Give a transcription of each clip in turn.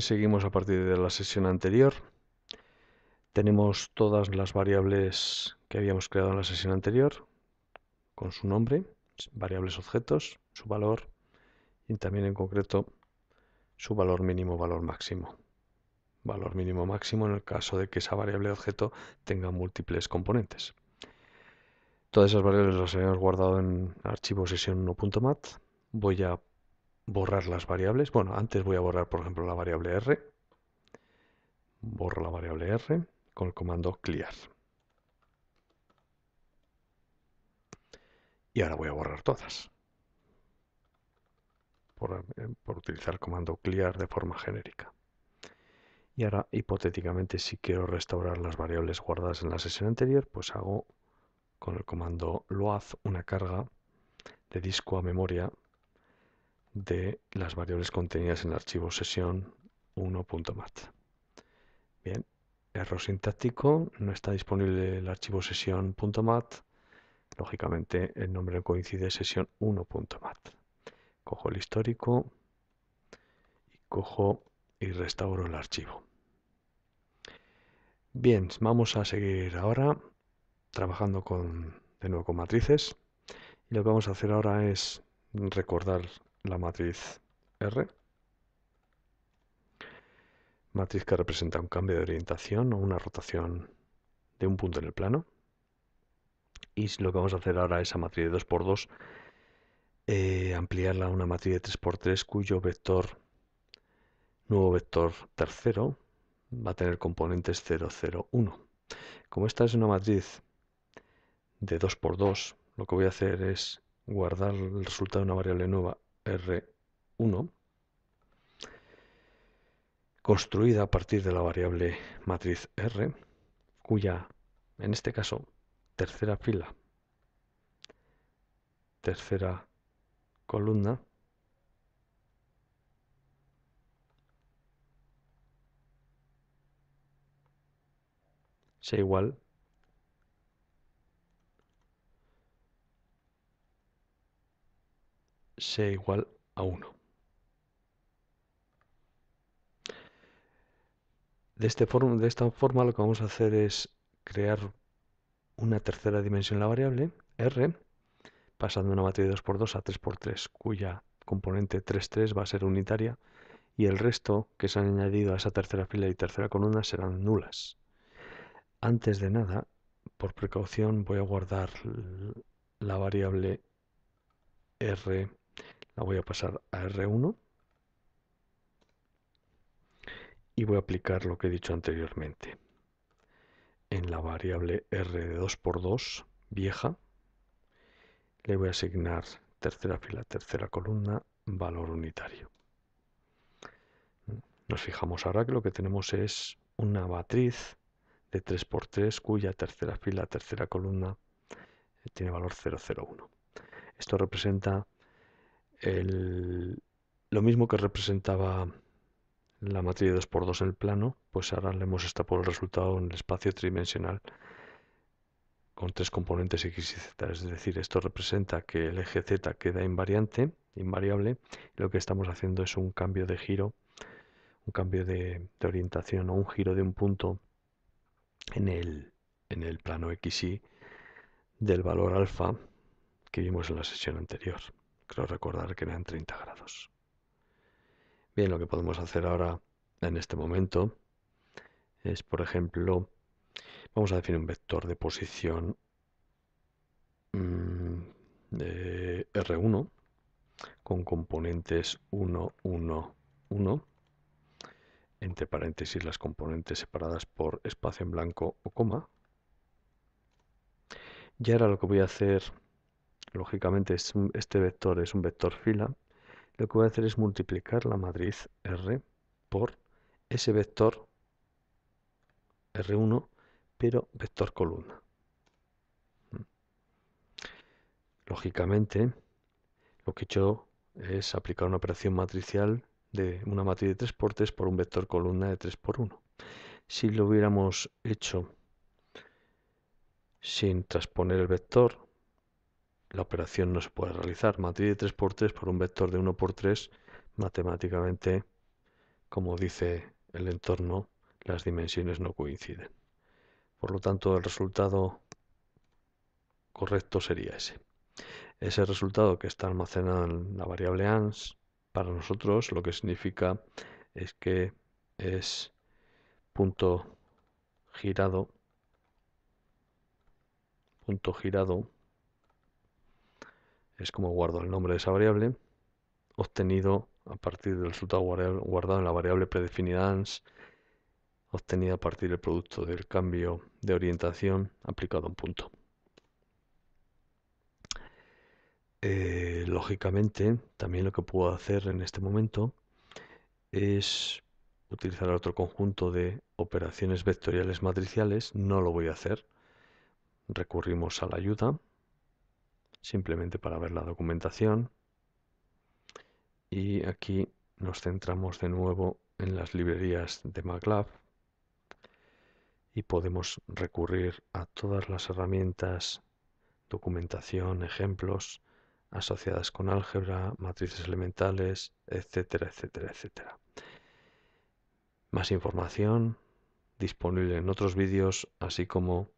seguimos a partir de la sesión anterior. Tenemos todas las variables que habíamos creado en la sesión anterior con su nombre, variables objetos, su valor y también en concreto su valor mínimo, valor máximo. Valor mínimo máximo en el caso de que esa variable objeto tenga múltiples componentes. Todas esas variables las habíamos guardado en archivo sesión1.mat. Voy a borrar las variables. Bueno, antes voy a borrar, por ejemplo, la variable R. Borro la variable R con el comando clear. Y ahora voy a borrar todas. Por, eh, utilizar el comando clear de forma genérica. Y ahora, hipotéticamente, si quiero restaurar las variables guardadas en la sesión anterior, pues hago con el comando load una carga de disco a memoria de las variables contenidas en el archivo sesión 1.mat. Bien, error sintáctico, no está disponible el archivo sesión.mat, lógicamente el nombre coincide sesión 1.mat. Cojo el histórico y cojo y restauro el archivo. Bien, vamos a seguir ahora trabajando con, de nuevo con matrices y lo que vamos a hacer ahora es recordar la matriz R, matriz que representa un cambio de orientación o una rotación de un punto en el plano. Y lo que vamos a hacer ahora es a matriz de 2x2 eh, ampliarla a una matriz de 3x3 cuyo vector, nuevo vector tercero, va a tener componentes 0, 0, 1. Como esta es una matriz de 2x2, lo que voy a hacer es guardar el resultado de una variable nueva R1 construida a partir de la variable matriz R, cuya, en este caso, tercera fila, tercera columna, sea igual sea igual a 1. De, este de esta forma lo que vamos a hacer es crear una tercera dimensión la variable r, pasando una matriz de 2 x 2 a 3 x 3, cuya componente 3, 3 va a ser unitaria, y el resto que se han añadido a esa tercera fila y tercera columna serán nulas. Antes de nada, por precaución, voy a guardar la variable r la voy a pasar a R1 y voy a aplicar lo que he dicho anteriormente. En la variable R de 2x2 vieja le voy a asignar tercera fila, tercera columna, valor unitario. Nos fijamos ahora que lo que tenemos es una matriz de 3x3 cuya tercera fila, tercera columna eh, tiene valor 001. Esto representa lo mismo que representaba la matriz de 2x2 en el plano, pues ahora le hemos por el resultado en el espacio tridimensional con tres componentes x y z. Es decir, esto representa que el eje z queda invariante, invariable, y lo que estamos haciendo es un cambio de giro, un cambio de, orientación o un giro de un punto en el, en el plano xy del valor alfa que vimos en la sesión anterior. Creo recordar que eran 30 grados. Bien, lo que podemos hacer ahora en este momento es, por ejemplo, vamos a definir un vector de posición mm, R1 con componentes 1, 1, 1, entre paréntesis las componentes separadas por espacio en blanco o coma. Y ahora lo que voy a hacer lógicamente este vector es un vector fila, lo que voy a hacer es multiplicar la matriz R por ese vector R1, pero vector columna. Lógicamente, lo que he hecho es aplicar una operación matricial de una matriz de 3 por 3 por un vector columna de 3 por 1. Si lo hubiéramos hecho sin transponer el vector, la operación no se puede realizar. Matriz de 3 x 3 por un vector de 1 por 3, matemáticamente, como dice el entorno, las dimensiones no coinciden. Por lo tanto, el resultado correcto sería ese. Ese resultado que está almacenado en la variable ans, para nosotros lo que significa es que es punto girado, punto girado es como guardo el nombre de esa variable, obtenido a partir del resultado guardado en la variable predefinida ans, obtenido a partir del producto del cambio de orientación aplicado a un punto. Eh, lógicamente, también lo que puedo hacer en este momento es utilizar otro conjunto de operaciones vectoriales matriciales. No lo voy a hacer. Recurrimos a la ayuda simplemente para ver la documentación. Y aquí nos centramos de nuevo en las librerías de MATLAB y podemos recurrir a todas las herramientas, documentación, ejemplos asociadas con álgebra, matrices elementales, etcétera, etcétera, etcétera. Más información disponible en otros vídeos, así como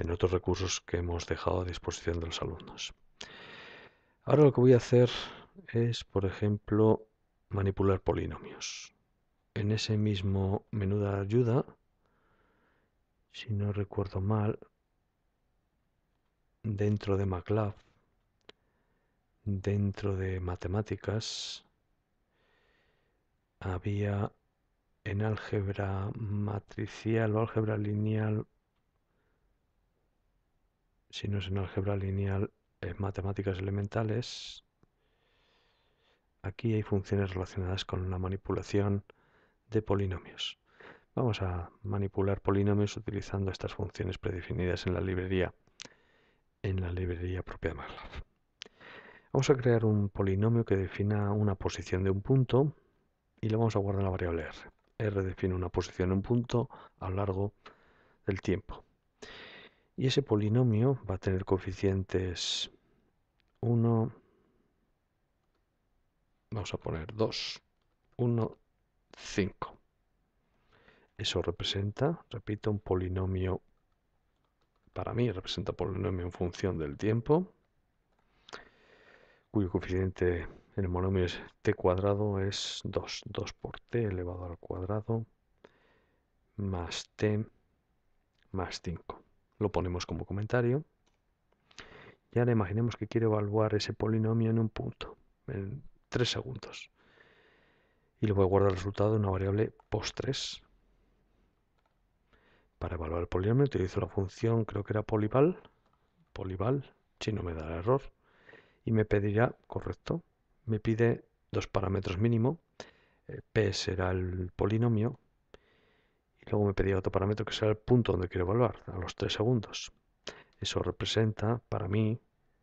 en otros recursos que hemos dejado a disposición de los alumnos. Ahora lo que voy a hacer es, por ejemplo, manipular polinomios. En ese mismo menú de ayuda, si no recuerdo mal, dentro de MATLAB, dentro de matemáticas, había en álgebra matricial o álgebra lineal, si no es en álgebra lineal, en matemáticas elementales, aquí hay funciones relacionadas con la manipulación de polinomios. Vamos a manipular polinomios utilizando estas funciones predefinidas en la librería, en la librería propia de MATLAB. Vamos a crear un polinomio que defina una posición de un punto y lo vamos a guardar en la variable r. r define una posición en un punto a lo largo del tiempo. Y ese polinomio va a tener coeficientes 1, vamos a poner 2, 1, 5. Eso representa, repito, un polinomio, para mí representa polinomio en función del tiempo, cuyo coeficiente en el monomio es t cuadrado es 2, 2 por t elevado al cuadrado más t más 5 lo ponemos como comentario. Y ahora imaginemos que quiero evaluar ese polinomio en un punto, en 3 segundos. Y le voy a guardar el resultado en una variable post3. Para evaluar el polinomio utilizo la función, creo que era polival, polival, si no me da error, y me pedirá, correcto, me pide dos parámetros mínimo, eh, P será el polinomio Luego me pedía otro parámetro que sea el punto donde quiero evaluar, a los 3 segundos. Eso representa para mí,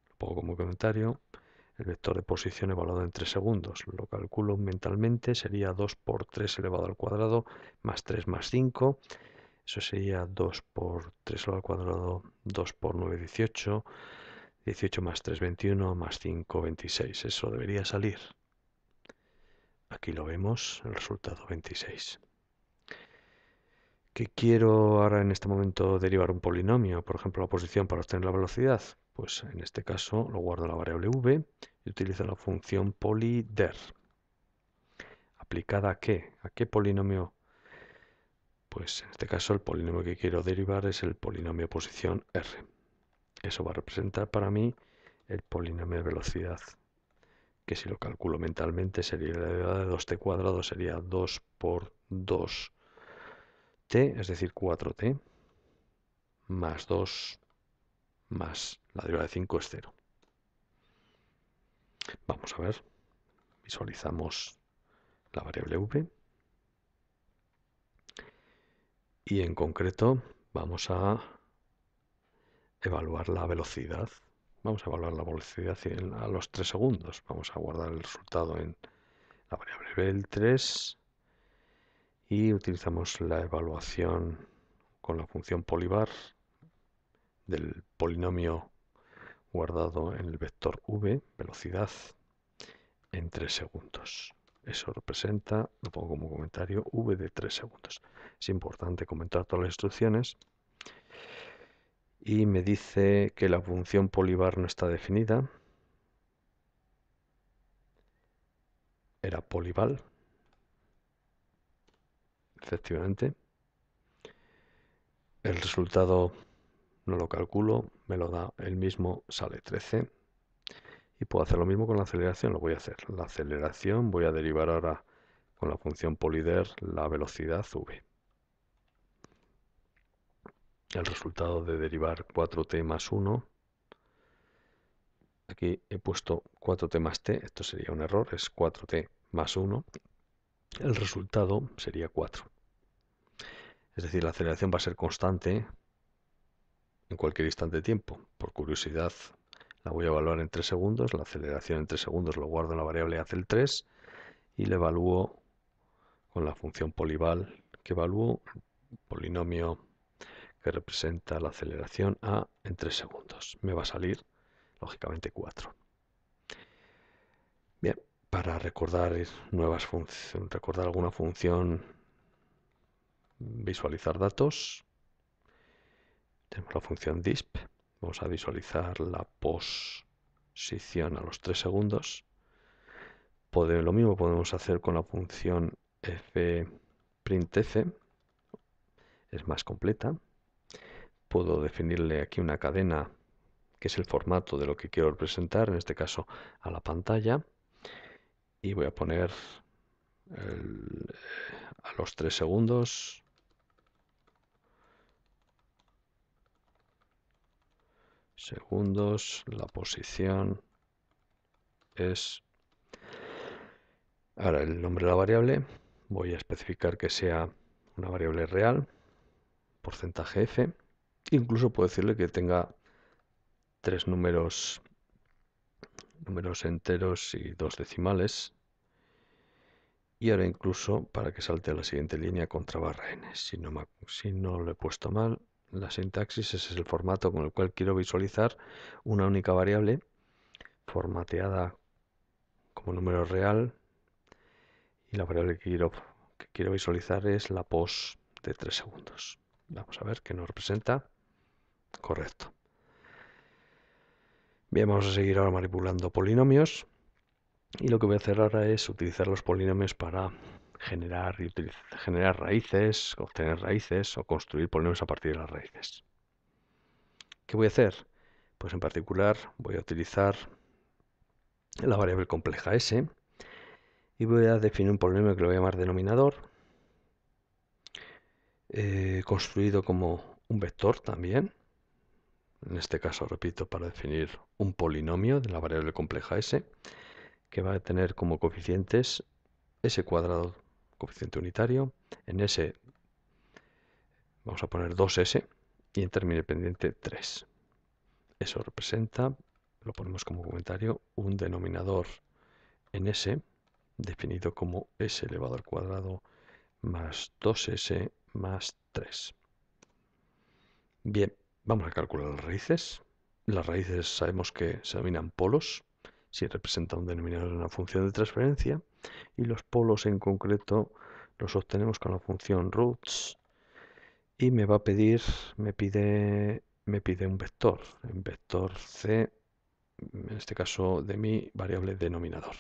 lo pongo como comentario, el vector de posición evaluado en 3 segundos. Lo calculo mentalmente, sería 2 por 3 elevado al cuadrado, más 3 más 5. Eso sería 2 por 3 elevado al cuadrado, 2 por 9, 18. 18 más 3, 21, más 5, 26. Eso debería salir. Aquí lo vemos, el resultado 26 que quiero ahora en este momento derivar un polinomio, por ejemplo la posición para obtener la velocidad, pues en este caso lo guardo la variable v y utilizo la función polider. ¿Aplicada a qué? ¿A qué polinomio? Pues en este caso el polinomio que quiero derivar es el polinomio posición r. Eso va a representar para mí el polinomio de velocidad, que si lo calculo mentalmente sería la derivada de 2t cuadrado, sería 2 por 2 t, es decir, 4t, más 2, más la derivada de 5 es 0. Vamos a ver, visualizamos la variable v y en concreto vamos a evaluar la velocidad. Vamos a evaluar la velocidad a los 3 segundos. Vamos a guardar el resultado en la variable v, el 3 y utilizamos la evaluación con la función polivar del polinomio guardado en el vector v, velocidad, en 3 segundos. Eso representa, lo pongo como comentario, v de 3 segundos. Es importante comentar todas las instrucciones. Y me dice que la función polivar no está definida. Era polival, Efectivamente, El resultado no lo calculo, me lo da el mismo, sale 13. Y puedo hacer lo mismo con la aceleración, lo voy a hacer. La aceleración voy a derivar ahora con la función polider la velocidad v. El resultado de derivar 4t más 1, aquí he puesto 4t más t, esto sería un error, es 4t más 1, el resultado sería 4. Es decir, la aceleración va a ser constante en cualquier instante de tiempo. Por curiosidad, la voy a evaluar en 3 segundos. La aceleración en 3 segundos lo guardo en la variable acel 3 y la evalúo con la función polival que evalúo, polinomio que representa la aceleración a en 3 segundos. Me va a salir, lógicamente, 4. Bien, para recordar nuevas recordar alguna función visualizar datos. Tenemos la función disp. Vamos a visualizar la posición a los 3 segundos. lo mismo podemos hacer con la función fprintf. Es más completa. Puedo definirle aquí una cadena que es el formato de lo que quiero representar, en este caso a la pantalla. Y voy a poner a los 3 segundos segundos, la posición es... Ahora el nombre de la variable, voy a especificar que sea una variable real, porcentaje F, incluso puedo decirle que tenga tres números, números enteros y dos decimales, y ahora incluso para que salte a la siguiente línea contra barra n. Si no, si no lo he puesto mal, la sintaxis es el formato con el cual quiero visualizar una única variable formateada como número real y la variable que quiero, que quiero visualizar es la pos de 3 segundos. Vamos a ver qué nos representa. Correcto. Bien, vamos a seguir ahora manipulando polinomios y lo que voy a hacer ahora es utilizar los polinomios para generar, y generar raíces, obtener raíces o construir polinomios a partir de las raíces. ¿Qué voy a hacer? Pues en particular voy a utilizar la variable compleja S y voy a definir un polinomio que lo voy a llamar denominador, eh, construido como un vector también, en este caso, repito, para definir un polinomio de la variable compleja S, que va a tener como coeficientes S cuadrado coeficiente unitario, en S vamos a poner 2S y en término independiente 3. Eso representa, lo ponemos como comentario, un denominador en S definido como S elevado al cuadrado más 2S más 3. Bien, vamos a calcular las raíces. Las raíces sabemos que se denominan polos, si representa un denominador en una función de transferencia, y los polos en concreto los obtenemos con la función roots y me va a pedir, me pide, un vector, un vector c, en este caso de mi variable denominador.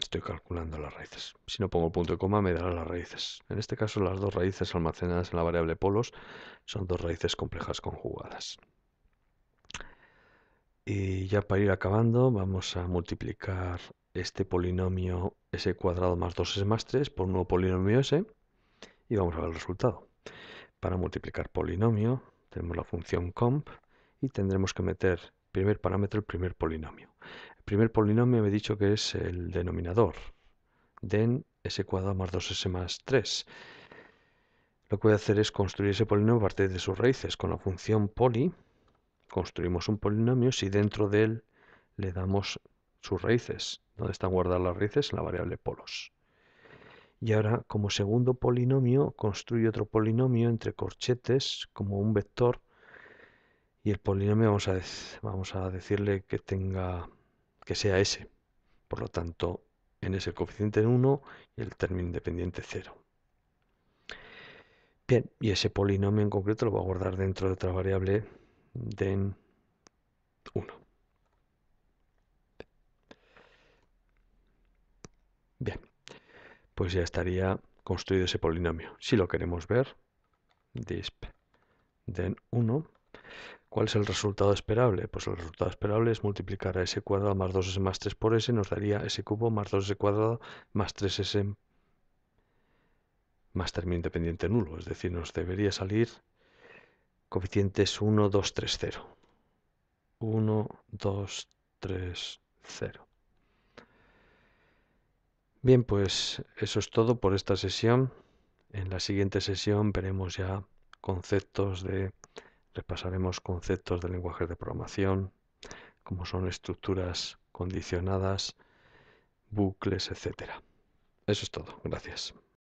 Estoy calculando las raíces. Si no pongo punto y coma me dará las raíces. En este caso las dos raíces almacenadas en la variable polos son dos raíces complejas conjugadas. Y ya para ir acabando, vamos a multiplicar este polinomio s cuadrado más 2s más 3 por un nuevo polinomio s y vamos a ver el resultado. Para multiplicar polinomio tenemos la función comp y tendremos que meter primer parámetro el primer polinomio. El primer polinomio me he dicho que es el denominador, den s cuadrado más 2s más 3. Lo que voy a hacer es construir ese polinomio a partir de sus raíces con la función poli construimos un polinomio si dentro de él le damos sus raíces. ¿Dónde están guardadas las raíces? En la variable polos. Y ahora, como segundo polinomio, construye otro polinomio entre corchetes, como un vector. Y el polinomio vamos a, vamos a decirle que tenga que sea S. Por lo tanto, en ese el coeficiente 1 y el término independiente 0. Bien, y ese polinomio en concreto lo va a guardar dentro de otra variable den 1. Bien, pues ya estaría construido ese polinomio. Si lo queremos ver, disp den 1. ¿Cuál es el resultado esperable? Pues el resultado esperable es multiplicar a s cuadrado más 2s más 3 por s, nos daría s cubo más 2s cuadrado más 3s más término independiente nulo, es decir, nos debería salir coeficientes 1, 2, 3, 0. 1, 2, 3, 0. Bien, pues eso es todo por esta sesión. En la siguiente sesión veremos ya conceptos de, repasaremos conceptos de lenguajes de programación, como son estructuras condicionadas, bucles, etc. Eso es todo. Gracias.